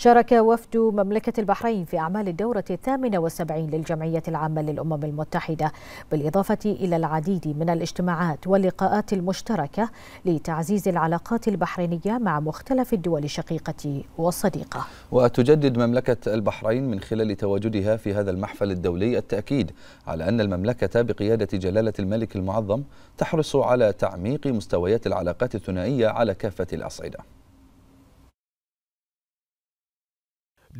شارك وفد مملكة البحرين في أعمال الدورة الثامنة والسبعين للجمعية العامة للأمم المتحدة بالإضافة إلى العديد من الاجتماعات واللقاءات المشتركة لتعزيز العلاقات البحرينية مع مختلف الدول الشقيقة والصديقة وتجدد مملكة البحرين من خلال تواجدها في هذا المحفل الدولي التأكيد على أن المملكة بقيادة جلالة الملك المعظم تحرص على تعميق مستويات العلاقات الثنائية على كافة الأصعدة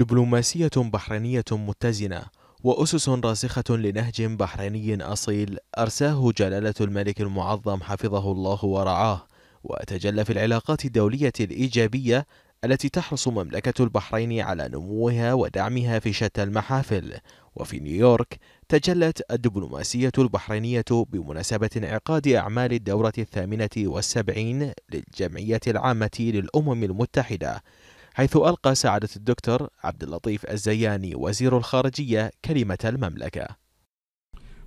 دبلوماسية بحرينية متزنة وأسس راسخة لنهج بحريني أصيل أرساه جلالة الملك المعظم حفظه الله ورعاه وتجلى في العلاقات الدولية الإيجابية التي تحرص مملكة البحرين على نموها ودعمها في شتى المحافل وفي نيويورك تجلت الدبلوماسية البحرينية بمناسبة انعقاد أعمال الدورة الثامنة والسبعين للجمعية العامة للأمم المتحدة حيث ألقى سعادة الدكتور عبد اللطيف الزياني وزير الخارجية كلمة المملكة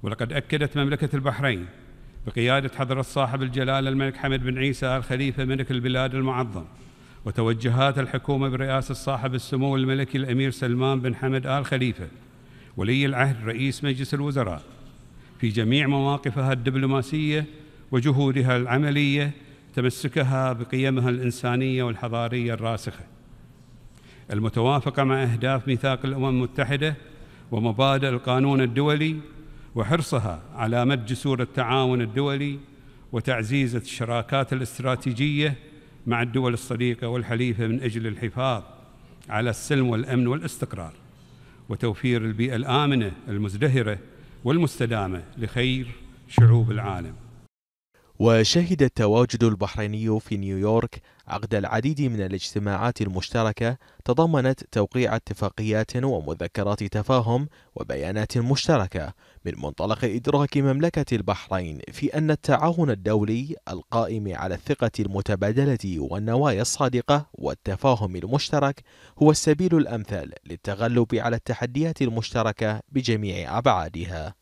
ولقد أكدت مملكة البحرين بقيادة حضرة صاحب الجلالة الملك حمد بن عيسى الخليفة ملك البلاد المعظم وتوجهات الحكومة برئاسة صاحب السمو الملكي الأمير سلمان بن حمد آل خليفة ولي العهد رئيس مجلس الوزراء في جميع مواقفها الدبلوماسية وجهودها العملية تمسكها بقيمها الإنسانية والحضارية الراسخة المتوافقة مع أهداف ميثاق الأمم المتحدة ومبادئ القانون الدولي وحرصها على مد جسور التعاون الدولي وتعزيز الشراكات الاستراتيجية مع الدول الصديقة والحليفة من أجل الحفاظ على السلم والأمن والاستقرار وتوفير البيئة الآمنة المزدهرة والمستدامة لخير شعوب العالم وشهد التواجد البحريني في نيويورك عقد العديد من الاجتماعات المشتركة تضمنت توقيع اتفاقيات ومذكرات تفاهم وبيانات مشتركة من منطلق إدراك مملكة البحرين في أن التعاون الدولي القائم على الثقة المتبادلة والنوايا الصادقة والتفاهم المشترك هو السبيل الأمثل للتغلب على التحديات المشتركة بجميع أبعادها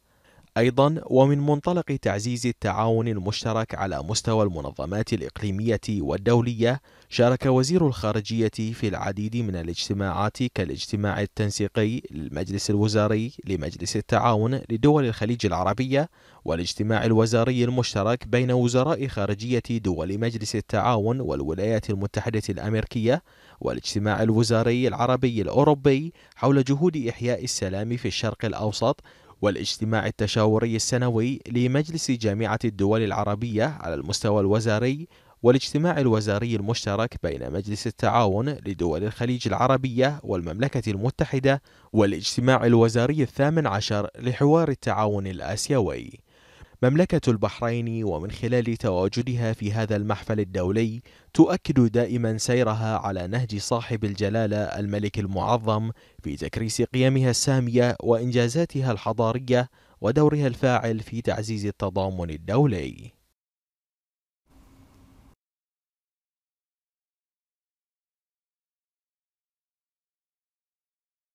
أيضا ومن منطلق تعزيز التعاون المشترك على مستوى المنظمات الإقليمية والدولية شارك وزير الخارجية في العديد من الاجتماعات كالاجتماع التنسيقي للمجلس الوزاري لمجلس التعاون لدول الخليج العربية والاجتماع الوزاري المشترك بين وزراء خارجية دول مجلس التعاون والولايات المتحدة الأمريكية والاجتماع الوزاري العربي الأوروبي حول جهود إحياء السلام في الشرق الأوسط والاجتماع التشاوري السنوي لمجلس جامعة الدول العربية على المستوى الوزاري والاجتماع الوزاري المشترك بين مجلس التعاون لدول الخليج العربية والمملكة المتحدة والاجتماع الوزاري الثامن عشر لحوار التعاون الآسيوي مملكة البحرين ومن خلال تواجدها في هذا المحفل الدولي تؤكد دائما سيرها على نهج صاحب الجلالة الملك المعظم في تكريس قيمها السامية وإنجازاتها الحضارية ودورها الفاعل في تعزيز التضامن الدولي